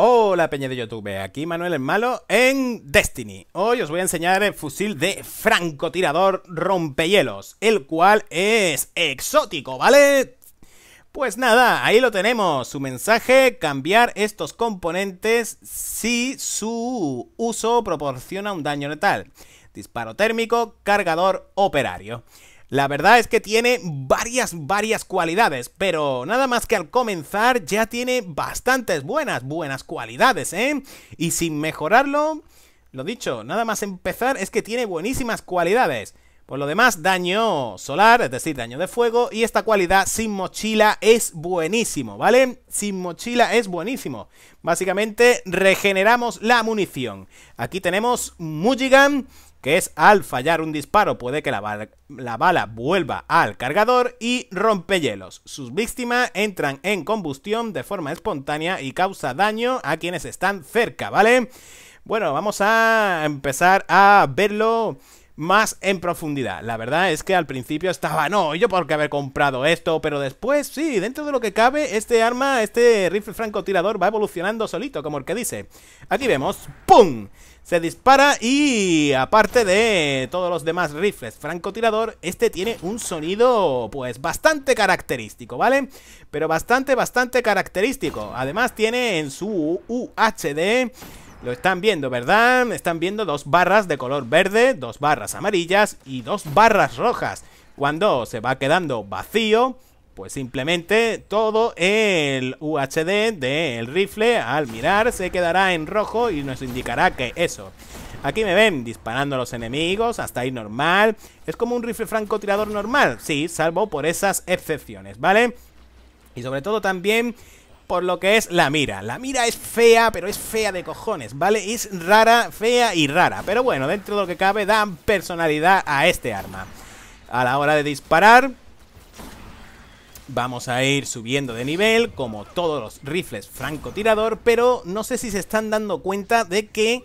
Hola peña de YouTube, aquí Manuel el Malo en Destiny. Hoy os voy a enseñar el fusil de francotirador rompehielos, el cual es exótico, ¿vale? Pues nada, ahí lo tenemos, su mensaje, cambiar estos componentes si su uso proporciona un daño letal. Disparo térmico, cargador operario. La verdad es que tiene varias, varias cualidades, pero nada más que al comenzar ya tiene bastantes buenas, buenas cualidades, ¿eh? Y sin mejorarlo, lo dicho, nada más empezar es que tiene buenísimas cualidades. Por lo demás, daño solar, es decir, daño de fuego, y esta cualidad sin mochila es buenísimo, ¿vale? Sin mochila es buenísimo. Básicamente, regeneramos la munición. Aquí tenemos Mujigan, que es al fallar un disparo puede que la bala, vuelva al cargador y hielos. Sus víctimas entran en combustión de forma espontánea y causa daño a quienes están cerca, ¿vale? Bueno, vamos a empezar a verlo más en profundidad. La verdad es que al principio estaba, no, yo por qué haber comprado esto, pero después sí, dentro de lo que cabe, este arma, este rifle francotirador va evolucionando solito, como el que dice. Aquí vemos, ¡pum! Se dispara y aparte de todos los demás rifles francotirador, este tiene un sonido pues bastante característico, ¿vale? Pero bastante, bastante característico. Además tiene en su UHD lo están viendo, ¿verdad? Están viendo dos barras de color verde, dos barras amarillas y dos barras rojas. Cuando se va quedando vacío, pues simplemente todo el UHD del rifle al mirar se quedará en rojo y nos indicará que eso. Aquí me ven disparando a los enemigos, hasta ahí normal. Es como un rifle francotirador normal, sí, salvo por esas excepciones, ¿vale? Y sobre todo también por lo que es la mira. La mira es fea, pero es fea de cojones, ¿vale? Es rara, fea y rara. Pero bueno, dentro de lo que cabe, dan personalidad a este arma. A la hora de disparar, Vamos a ir subiendo de nivel, como todos los rifles francotirador, pero no sé si se están dando cuenta de que...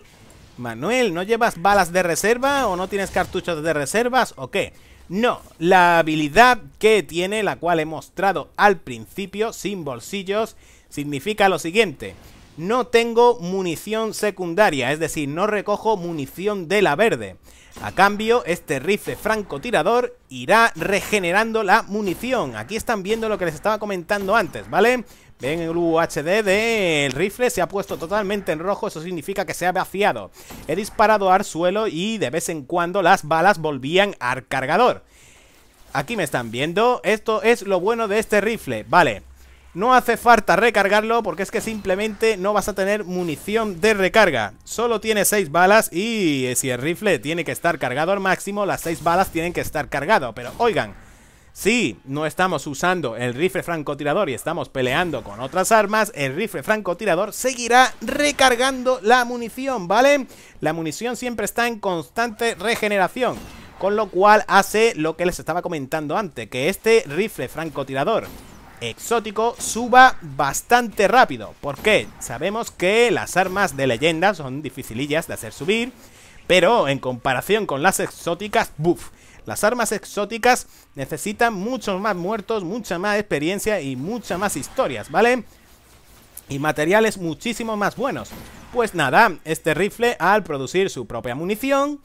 Manuel, ¿no llevas balas de reserva o no tienes cartuchos de reservas o qué? No, la habilidad que tiene, la cual he mostrado al principio, sin bolsillos, significa lo siguiente. No tengo munición secundaria, es decir, no recojo munición de la verde. A cambio, este rifle francotirador irá regenerando la munición. Aquí están viendo lo que les estaba comentando antes, ¿vale? Ven el UHD del rifle, se ha puesto totalmente en rojo, eso significa que se ha vaciado. He disparado al suelo y de vez en cuando las balas volvían al cargador. Aquí me están viendo, esto es lo bueno de este rifle, vale. No hace falta recargarlo porque es que simplemente no vas a tener munición de recarga. Solo tiene 6 balas y eh, si el rifle tiene que estar cargado al máximo, las 6 balas tienen que estar cargado. Pero oigan, si no estamos usando el rifle francotirador y estamos peleando con otras armas, el rifle francotirador seguirá recargando la munición, ¿vale? La munición siempre está en constante regeneración, con lo cual hace lo que les estaba comentando antes, que este rifle francotirador exótico suba bastante rápido. porque Sabemos que las armas de leyenda son dificilillas de hacer subir, pero en comparación con las exóticas, ¡buf! Las armas exóticas necesitan muchos más muertos, mucha más experiencia y muchas más historias, ¿vale? Y materiales muchísimo más buenos. Pues nada, este rifle al producir su propia munición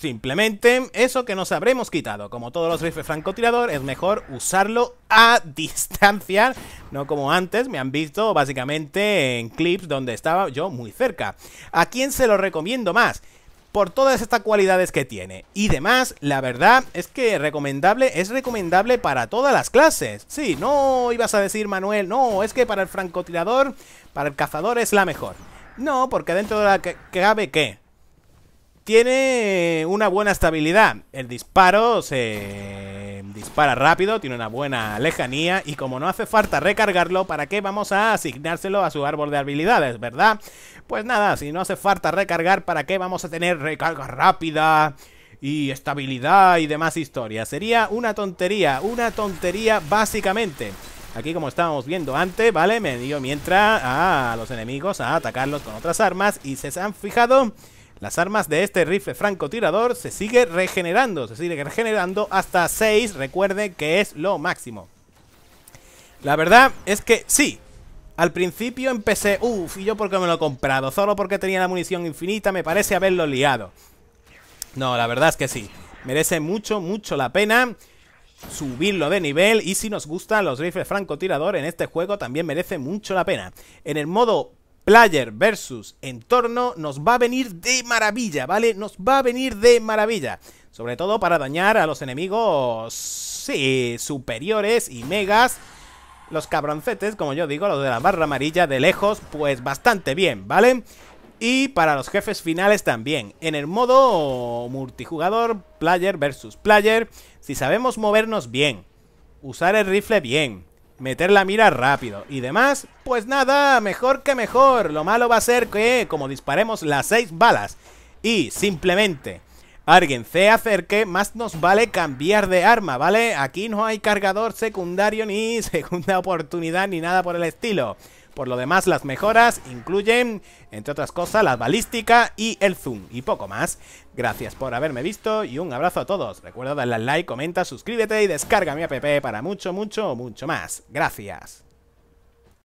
Simplemente eso que nos habremos quitado. Como todos los rifles francotirador, es mejor usarlo a distancia. No como antes, me han visto básicamente en clips donde estaba yo muy cerca. ¿A quién se lo recomiendo más? por todas estas cualidades que tiene. Y demás, la verdad es que recomendable es recomendable para todas las clases. Sí, no ibas a decir Manuel, no, es que para el francotirador, para el cazador es la mejor. No, porque dentro de la que cabe que tiene una buena estabilidad. El disparo se dispara rápido, tiene una buena lejanía y como no hace falta recargarlo, ¿para qué vamos a asignárselo a su árbol de habilidades, verdad? Pues nada, si no hace falta recargar, ¿para qué vamos a tener recarga rápida? y estabilidad y demás historias. Sería una tontería, una tontería básicamente. Aquí como estábamos viendo antes, ¿vale? Me dio mientras a los enemigos a atacarlos con otras armas y se han fijado las armas de este rifle francotirador se sigue regenerando, se sigue regenerando hasta 6, recuerde que es lo máximo. La verdad es que sí, al principio empecé, uff, y yo porque me lo he comprado, solo porque tenía la munición infinita me parece haberlo liado. No, la verdad es que sí, merece mucho, mucho la pena subirlo de nivel y si nos gustan los rifles francotirador en este juego también merece mucho la pena. En el modo Player versus entorno nos va a venir de maravilla, ¿vale? Nos va a venir de maravilla. Sobre todo para dañar a los enemigos superiores y megas. Los cabroncetes, como yo digo, los de la barra amarilla de lejos, pues bastante bien, ¿vale? Y para los jefes finales también. En el modo multijugador, player versus player, si sabemos movernos bien, usar el rifle bien, meter la mira rápido y demás, pues nada, mejor que mejor. Lo malo va a ser que, como disparemos las seis balas y simplemente alguien se acerque, más nos vale cambiar de arma, ¿vale? Aquí no hay cargador secundario ni segunda oportunidad ni nada por el estilo. Por lo demás, las mejoras incluyen, entre otras cosas, la balística y el zoom, y poco más. Gracias por haberme visto y un abrazo a todos. Recuerda darle al like, comenta, suscríbete y descarga mi app para mucho, mucho, mucho más. Gracias.